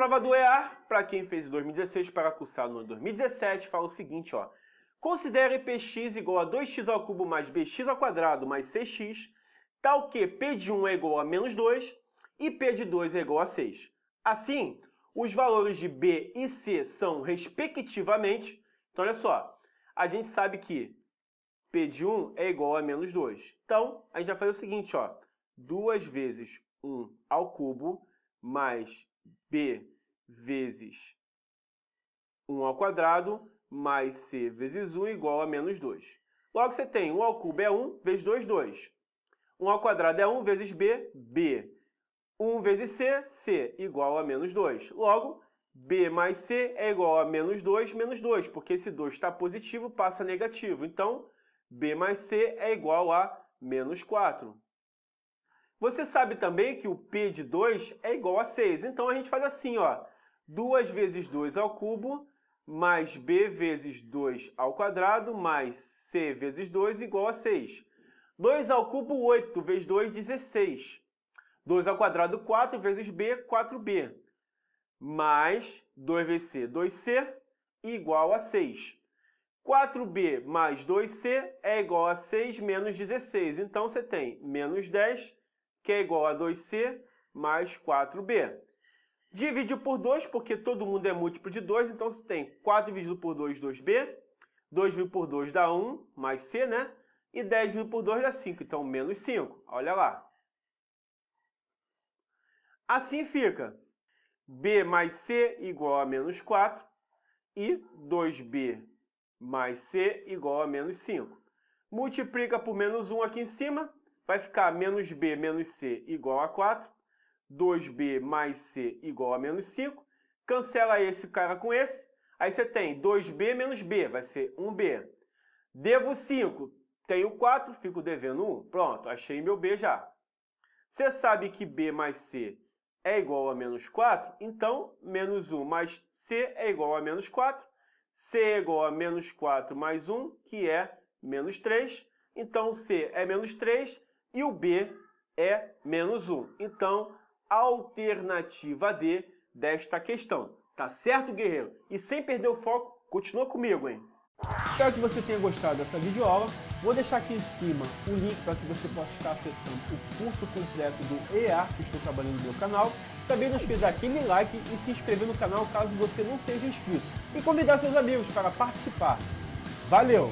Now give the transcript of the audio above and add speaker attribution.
Speaker 1: prova do EA, para quem fez em 2016 para cursar no ano 2017, fala o seguinte, ó. Considere px igual a 2x ao cubo mais bx ao quadrado mais 6x, tal que p de 1 é igual a menos 2 e p de 2 é igual a 6. Assim, os valores de b e c são respectivamente... Então, olha só, a gente sabe que p de 1 é igual a menos 2. Então, a gente vai fazer o seguinte, ó. 2 vezes 1 ao cubo mais b vezes 1 ao quadrado mais c vezes 1 igual a menos 2. Logo, você tem 1 ao cubo é 1 vezes 2, 2. 1 ao quadrado é 1 vezes b, b. 1 vezes c, c, igual a menos 2. Logo, b mais c é igual a menos 2 menos 2, porque esse 2 está positivo, passa negativo. Então, b mais c é igual a menos 4. Você sabe também que o P de 2 é igual a 6. Então a gente faz assim, ó. 2 vezes 2 ao cubo, mais B vezes 2 ao quadrado, mais C vezes 2 igual a 6. 2 ao cubo, 8, vezes 2, 16. 2 ao quadrado, 4, vezes B, 4B. Mais 2 vezes C, 2C, igual a 6. 4B mais 2C é igual a 6 menos 16. Então, você tem menos 10 que é igual a 2C mais 4B. Divide por 2, porque todo mundo é múltiplo de 2, então você tem 4 dividido por 2, 2B. 2 dividido por 2 dá 1, mais C, né? E 10 dividido por 2 dá 5, então menos 5. Olha lá. Assim fica B mais C igual a menos 4 e 2B mais C igual a menos 5. Multiplica por menos 1 aqui em cima, vai ficar menos b menos c igual a 4, 2b mais c igual a menos 5, cancela esse cara com esse, aí você tem 2b menos b, vai ser 1b. Devo 5, tenho 4, fico devendo 1, pronto, achei meu b já. Você sabe que b mais c é igual a menos 4, então menos 1 mais c é igual a menos 4, c é igual a menos 4 mais 1, que é menos 3, então c é menos 3, e o B é menos 1. Então, alternativa D desta questão. Tá certo, guerreiro? E sem perder o foco, continua comigo, hein? Espero que você tenha gostado dessa videoaula. Vou deixar aqui em cima o link para que você possa estar acessando o curso completo do EA que estou trabalhando no meu canal. Também não esqueça aquele like e se inscrever no canal caso você não seja inscrito. E convidar seus amigos para participar. Valeu!